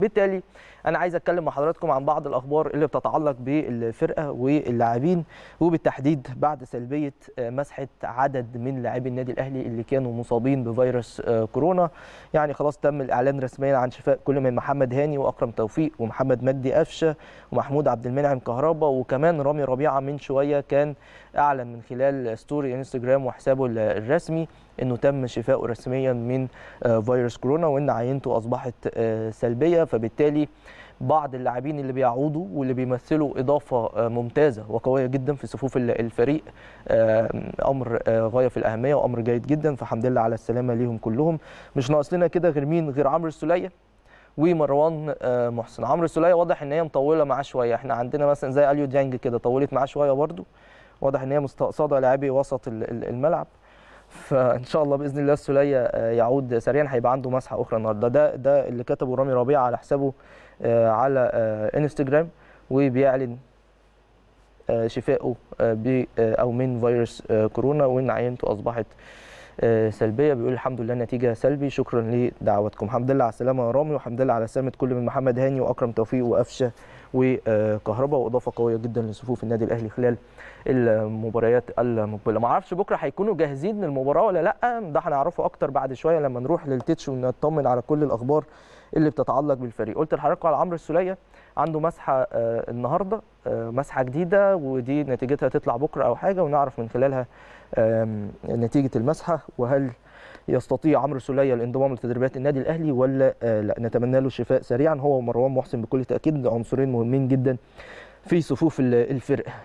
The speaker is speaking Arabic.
بالتالي انا عايز اتكلم مع حضراتكم عن بعض الاخبار اللي بتتعلق بالفرقه واللاعبين وبالتحديد بعد سلبيه آه، مسحه عدد من لاعبي النادي الاهلي اللي كانوا مصابين بفيروس آه، كورونا يعني خلاص تم الاعلان رسميا عن شفاء كل من محمد هاني واكرم توفيق ومحمد مجدي قفشه ومحمود عبد المنعم كهربا وكمان رامي ربيعه من شويه كان اعلن من خلال ستوري انستجرام وحسابه الرسمي انه تم شفائه رسميا من آه، فيروس كورونا وان عينته اصبحت سلبيه فبالتالي بعض اللاعبين اللي بيعوضوا واللي بيمثلوا اضافه آه، ممتازه وقويه جدا في صفوف الفريق آه، امر آه، غايه في الاهميه وامر جيد جدا فحمد لله على السلامه ليهم كلهم مش ناقص لنا كده غير مين غير عمرو السوليه ومروان محسن عمرو السوليه واضح ان هي مطوله معاه شويه احنا عندنا مثلا زي اليو ديانج كده طولت معاه شويه برده واضح ان هي مستقصده لاعبي وسط الملعب فان شاء الله باذن الله السوليه آه، يعود سريعا هيبقى عنده مسحه اخرى النهارده ده ده اللي كتبه رامي ربيعه على حسابه آه، على آه، انستجرام وبيعلن شفائه او من فيروس كورونا وان عينته اصبحت سلبيه بيقول الحمد لله النتيجه سلبي شكرا لدعواتكم الحمد لله على السلامه يا رامي والحمد لله على سلامه كل من محمد هاني واكرم توفيق وقفشه وكهربا واضافه قويه جدا لصفوف النادي الاهلي خلال المباريات المقبله ما اعرفش بكره هيكونوا جاهزين للمباراه ولا لا ده هنعرفه اكتر بعد شويه لما نروح للتتش ونطمن على كل الاخبار اللي بتتعلق بالفريق قلت لحضراتكم على عمرو السليه عنده مسحه آه، النهارده آه، مسحه جديده ودي نتيجتها تطلع بكره او حاجه ونعرف من خلالها نتيجه المسحه وهل يستطيع عمرو سليه الانضمام لتدريبات النادي الاهلي ولا آه، لا نتمنى له الشفاء سريعا هو ومروان محسن بكل تاكيد عنصرين مهمين جدا في صفوف الفرقه